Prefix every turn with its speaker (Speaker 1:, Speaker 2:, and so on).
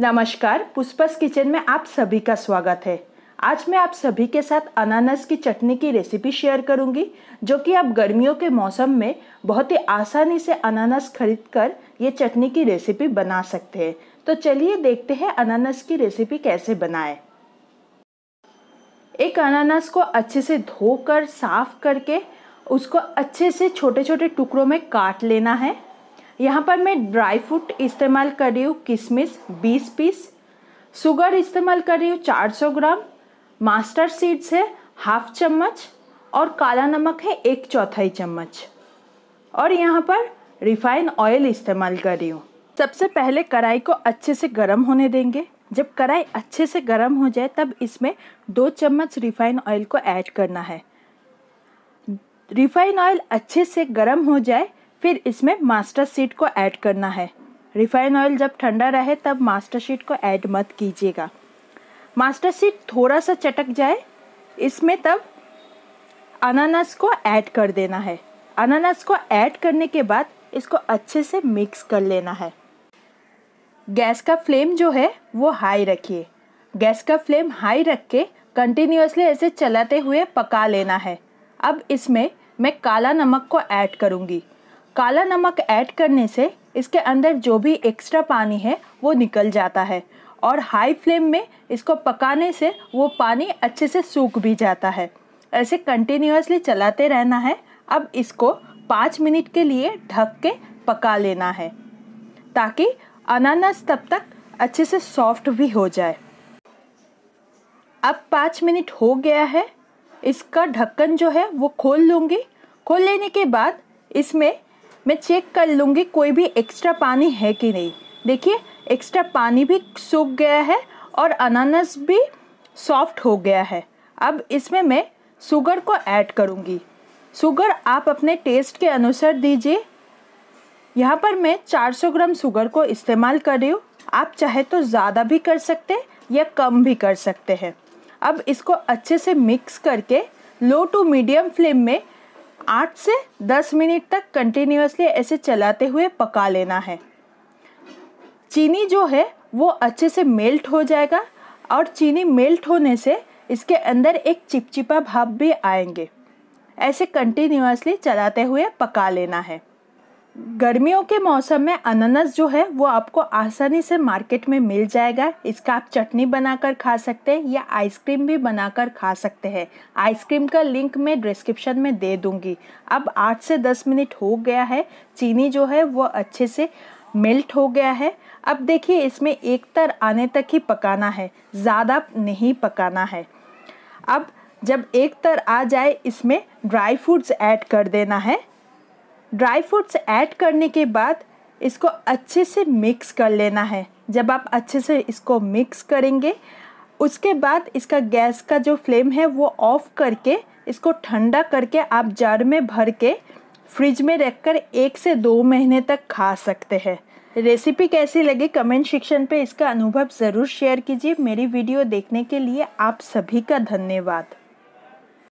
Speaker 1: नमस्कार पुष्पस किचन में आप सभी का स्वागत है आज मैं आप सभी के साथ अनानास की चटनी की रेसिपी शेयर करूंगी जो कि आप गर्मियों के मौसम में बहुत ही आसानी से अनानास खरीद कर ये चटनी की रेसिपी बना सकते हैं तो चलिए देखते हैं अनानास की रेसिपी कैसे बनाएं एक अनानास को अच्छे से धोकर साफ करके उसको अच्छे से छोटे छोटे टुकड़ों में काट लेना है यहाँ पर मैं ड्राई फ्रूट इस्तेमाल कर रही हूँ किशमिश बीस पीस शुगर इस्तेमाल कर रही हूँ चार सौ ग्राम मास्टर सीड्स है हाफ चम्मच और काला नमक है एक चौथाई चम्मच और यहाँ पर रिफाइन ऑयल इस्तेमाल कर रही हूँ सबसे पहले कढ़ाई को अच्छे से गर्म होने देंगे जब कढ़ाई अच्छे से गर्म हो जाए तब इसमें दो चम्मच रिफाइन ऑयल को ऐड करना है रिफाइन ऑयल अच्छे से गर्म हो जाए फिर इसमें मास्टर सीट को ऐड करना है रिफाइन ऑयल जब ठंडा रहे तब मास्टर सीट को ऐड मत कीजिएगा मास्टर सीट थोड़ा सा चटक जाए इसमें तब अनानास को ऐड कर देना है अनानास को ऐड करने के बाद इसको अच्छे से मिक्स कर लेना है गैस का फ्लेम जो है वो हाई रखिए गैस का फ्लेम हाई रख के कंटिन्यूसली ऐसे चलाते हुए पका लेना है अब इसमें मैं काला नमक को ऐड करूँगी काला नमक ऐड करने से इसके अंदर जो भी एक्स्ट्रा पानी है वो निकल जाता है और हाई फ्लेम में इसको पकाने से वो पानी अच्छे से सूख भी जाता है ऐसे कंटिन्यूसली चलाते रहना है अब इसको पाँच मिनट के लिए ढक के पका लेना है ताकि अनानास तब तक अच्छे से सॉफ्ट भी हो जाए अब पाँच मिनट हो गया है इसका ढक्कन जो है वो खोल लूँगी खोल लेने के बाद इसमें मैं चेक कर लूँगी कोई भी एक्स्ट्रा पानी है कि नहीं देखिए एक्स्ट्रा पानी भी सूख गया है और अनानास भी सॉफ्ट हो गया है अब इसमें मैं शुगर को ऐड करूँगी शुगर आप अपने टेस्ट के अनुसार दीजिए यहाँ पर मैं 400 ग्राम शुगर को इस्तेमाल कर रही हूँ आप चाहे तो ज़्यादा भी कर सकते हैं या कम भी कर सकते हैं अब इसको अच्छे से मिक्स करके लो टू मीडियम फ्लेम में आठ से दस मिनट तक कंटिन्यूसली ऐसे चलाते हुए पका लेना है चीनी जो है वो अच्छे से मेल्ट हो जाएगा और चीनी मेल्ट होने से इसके अंदर एक चिपचिपा भाप भी आएंगे ऐसे कंटिन्यूसली चलाते हुए पका लेना है गर्मियों के मौसम में अनानास जो है वो आपको आसानी से मार्केट में मिल जाएगा इसका आप चटनी बनाकर खा सकते हैं या आइसक्रीम भी बनाकर खा सकते हैं आइसक्रीम का लिंक मैं डिस्क्रिप्शन में दे दूंगी अब आठ से दस मिनट हो गया है चीनी जो है वो अच्छे से मेल्ट हो गया है अब देखिए इसमें एक तर आने तक ही पकाना है ज़्यादा नहीं पकाना है अब जब एक तर आ जाए इसमें ड्राई फ्रूट्स ऐड कर देना है ड्राई फ्रूट्स ऐड करने के बाद इसको अच्छे से मिक्स कर लेना है जब आप अच्छे से इसको मिक्स करेंगे उसके बाद इसका गैस का जो फ्लेम है वो ऑफ़ करके इसको ठंडा करके आप जार में भर के फ्रिज में रख कर एक से दो महीने तक खा सकते हैं रेसिपी कैसी लगी कमेंट सेक्शन पे इसका अनुभव ज़रूर शेयर कीजिए मेरी वीडियो देखने के लिए आप सभी का धन्यवाद